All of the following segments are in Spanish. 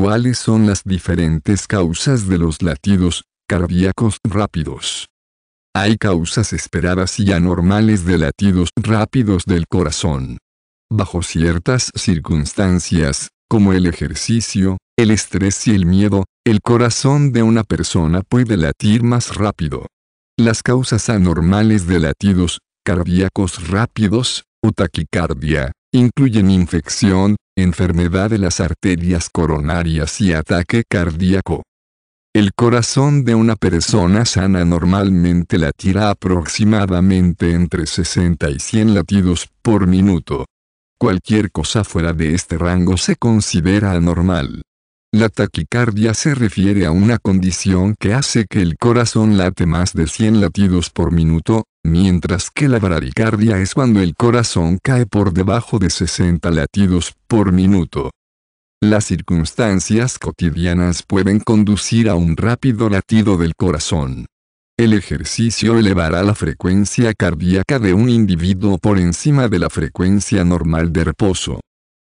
cuáles son las diferentes causas de los latidos cardíacos rápidos. Hay causas esperadas y anormales de latidos rápidos del corazón. Bajo ciertas circunstancias, como el ejercicio, el estrés y el miedo, el corazón de una persona puede latir más rápido. Las causas anormales de latidos cardíacos rápidos, o taquicardia, incluyen infección, enfermedad de las arterias coronarias y ataque cardíaco. El corazón de una persona sana normalmente latirá aproximadamente entre 60 y 100 latidos por minuto. Cualquier cosa fuera de este rango se considera anormal. La taquicardia se refiere a una condición que hace que el corazón late más de 100 latidos por minuto, mientras que la bradicardia es cuando el corazón cae por debajo de 60 latidos por minuto. Las circunstancias cotidianas pueden conducir a un rápido latido del corazón. El ejercicio elevará la frecuencia cardíaca de un individuo por encima de la frecuencia normal de reposo.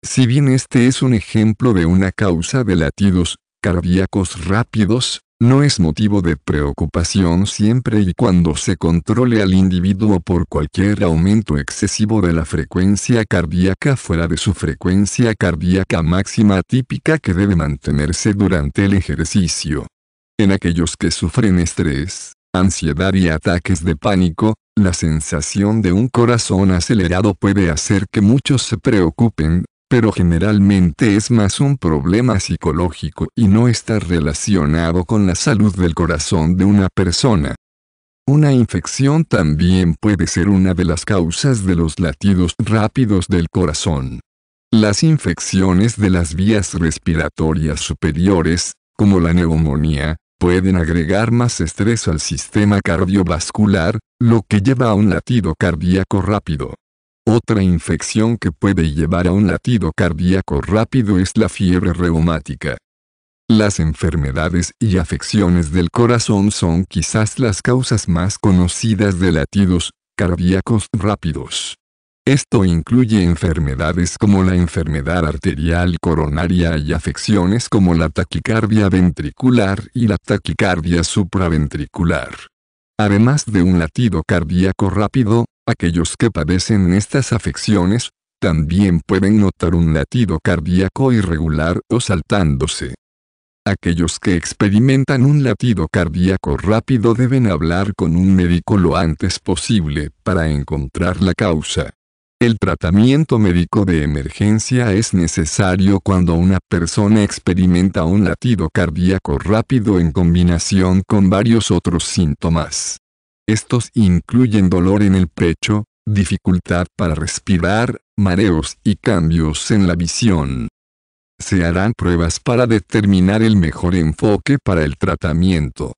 Si bien este es un ejemplo de una causa de latidos cardíacos rápidos, no es motivo de preocupación siempre y cuando se controle al individuo por cualquier aumento excesivo de la frecuencia cardíaca fuera de su frecuencia cardíaca máxima típica que debe mantenerse durante el ejercicio. En aquellos que sufren estrés, ansiedad y ataques de pánico, la sensación de un corazón acelerado puede hacer que muchos se preocupen, pero generalmente es más un problema psicológico y no está relacionado con la salud del corazón de una persona. Una infección también puede ser una de las causas de los latidos rápidos del corazón. Las infecciones de las vías respiratorias superiores, como la neumonía, pueden agregar más estrés al sistema cardiovascular, lo que lleva a un latido cardíaco rápido. Otra infección que puede llevar a un latido cardíaco rápido es la fiebre reumática. Las enfermedades y afecciones del corazón son quizás las causas más conocidas de latidos cardíacos rápidos. Esto incluye enfermedades como la enfermedad arterial coronaria y afecciones como la taquicardia ventricular y la taquicardia supraventricular. Además de un latido cardíaco rápido, Aquellos que padecen estas afecciones, también pueden notar un latido cardíaco irregular o saltándose. Aquellos que experimentan un latido cardíaco rápido deben hablar con un médico lo antes posible para encontrar la causa. El tratamiento médico de emergencia es necesario cuando una persona experimenta un latido cardíaco rápido en combinación con varios otros síntomas. Estos incluyen dolor en el pecho, dificultad para respirar, mareos y cambios en la visión. Se harán pruebas para determinar el mejor enfoque para el tratamiento.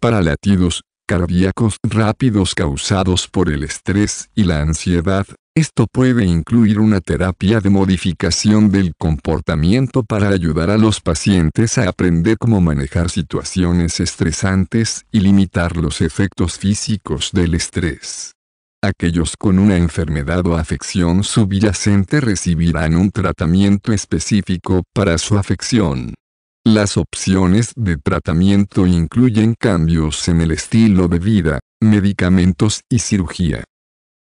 Para latidos cardíacos rápidos causados por el estrés y la ansiedad, esto puede incluir una terapia de modificación del comportamiento para ayudar a los pacientes a aprender cómo manejar situaciones estresantes y limitar los efectos físicos del estrés. Aquellos con una enfermedad o afección subyacente recibirán un tratamiento específico para su afección. Las opciones de tratamiento incluyen cambios en el estilo de vida, medicamentos y cirugía.